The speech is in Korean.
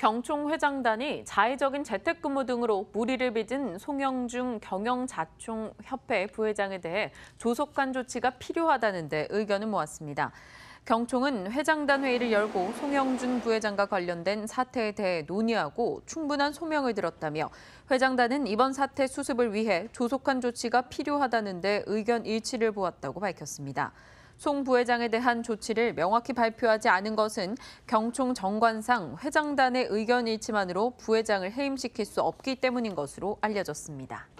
경총회장단이 자의적인 재택근무 등으로 무리를 빚은 송영중 경영자총협회 부회장에 대해 조속한 조치가 필요하다는 데 의견을 모았습니다. 경총은 회장단 회의를 열고 송영준 부회장과 관련된 사태에 대해 논의하고 충분한 소명을 들었다며 회장단은 이번 사태 수습을 위해 조속한 조치가 필요하다는 데 의견 일치를 보았다고 밝혔습니다. 송 부회장에 대한 조치를 명확히 발표하지 않은 것은 경총 정관상 회장단의 의견 일치만으로 부회장을 해임시킬 수 없기 때문인 것으로 알려졌습니다.